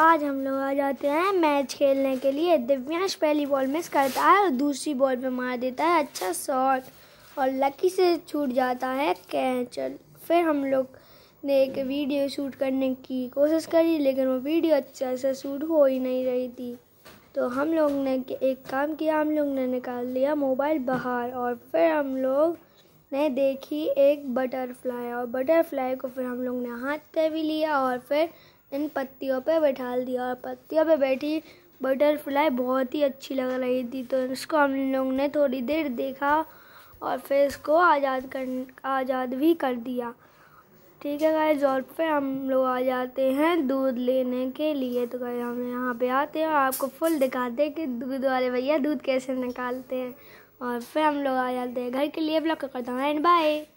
आज हम लोग आ जाते हैं मैच खेलने के लिए दिव्यांश पहली बॉल मिस करता है और दूसरी बॉल पे मार देता है अच्छा शॉट और लकी से छूट जाता है कैचल फिर हम लोग ने एक वीडियो शूट करने की कोशिश करी लेकिन वो वीडियो अच्छा से शूट हो ही नहीं रही थी तो हम लोग ने एक काम किया हम लोग ने निकाल लिया मोबाइल बाहर और फिर हम लोग ने देखी एक बटरफ्लाई और बटरफ्लाई को फिर हम लोग ने हाथ पे भी लिया और फिर इन पत्तियों पे बैठा दिया और पत्तियों पे बैठी बटरफ्लाई बहुत ही अच्छी लग रही थी तो इसको हम लोग ने थोड़ी देर देखा और फिर इसको आज़ाद कर आज़ाद भी कर दिया ठीक है गाय जोर पे हम लोग आ जाते हैं दूध लेने के लिए तो गए हम यहाँ पे आते हैं और आपको फुल दिखाते हैं कि दूध वाले भैया दूध कैसे निकालते हैं और फिर हम लोग आ जाते हैं घर के लिए ब्लॉक करता हूँ एंड बाय